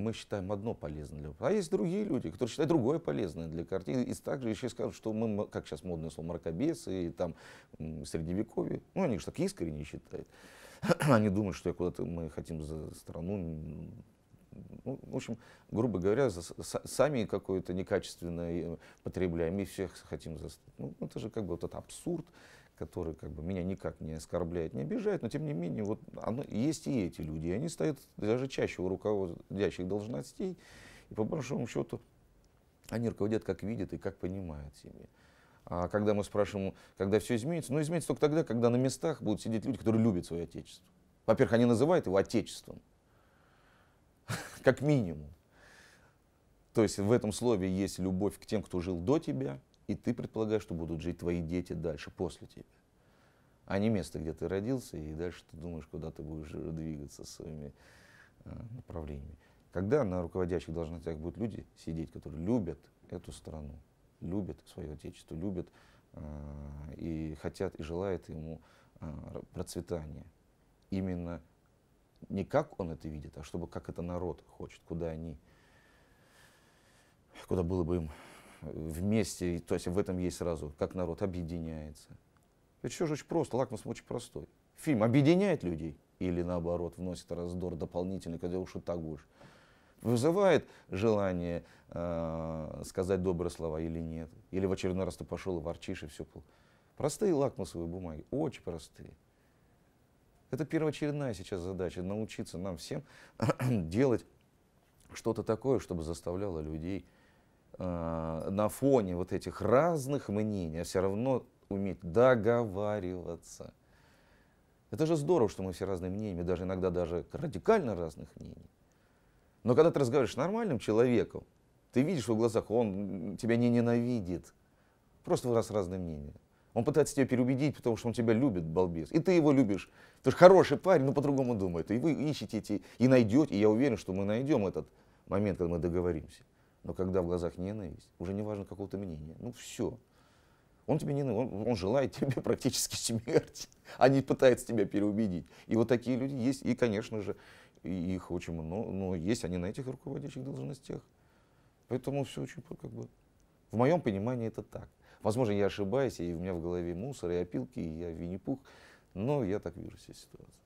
Мы считаем одно полезное для... А есть другие люди, которые считают другое полезное для картины. И также еще скажут, что мы, как сейчас модное слово, мракобесы и там средневековье. Ну, они же так искренне считают. они думают, что я куда-то мы хотим за страну ну, в общем, грубо говоря, за, сами какое-то некачественное э, потребляем, и всех хотим за. Ну, это же как бы вот этот абсурд, которые как бы, меня никак не оскорбляет, не обижает, но тем не менее вот оно, есть и эти люди, и они стоят даже чаще у руководящих должностей, и по большому счету они руководят как видят и как понимают себе. А когда мы спрашиваем, когда все изменится, ну изменится только тогда, когда на местах будут сидеть люди, которые любят свое отечество. Во-первых, они называют его отечеством, как минимум. То есть в этом слове есть любовь к тем, кто жил до тебя – и ты предполагаешь, что будут жить твои дети дальше, после тебя. А не место, где ты родился, и дальше ты думаешь, куда ты будешь двигаться своими э, направлениями. Когда на руководящих должностях будут люди сидеть, которые любят эту страну, любят свое отечество, любят э, и хотят и желают ему э, процветания. Именно не как он это видит, а чтобы как это народ хочет, куда они, куда было бы им вместе, то есть в этом есть сразу, как народ объединяется. Это все же очень просто, лакмус очень простой. Фильм объединяет людей или наоборот вносит раздор дополнительный, когда уж и так будешь. Вызывает желание э, сказать добрые слова или нет. Или в очередной раз ты пошел и ворчишь, и все. Простые лакмусовые бумаги, очень простые. Это первоочередная сейчас задача, научиться нам всем делать что-то такое, чтобы заставляло людей а, на фоне вот этих разных мнений, а все равно уметь договариваться. Это же здорово, что мы все разные мнения, даже иногда даже радикально разных мнений. Но когда ты разговариваешь с нормальным человеком, ты видишь в глазах, он тебя не ненавидит. Просто у нас разные мнения. Он пытается тебя переубедить, потому что он тебя любит, балбес. И ты его любишь. Ты же хороший парень, но по-другому думает. И вы ищете эти, и найдете, и я уверен, что мы найдем этот момент, когда мы договоримся. Но когда в глазах ненависть, уже не важно какого-то мнения, ну все. Он тебе не он, он желает тебе практически смерти, а не пытается тебя переубедить. И вот такие люди есть, и, конечно же, их очень много, но есть они на этих руководящих должностях. Поэтому все очень как бы... В моем понимании это так. Возможно, я ошибаюсь, и у меня в голове мусор, и опилки, и я Винни-Пух, но я так вижу всю ситуацию.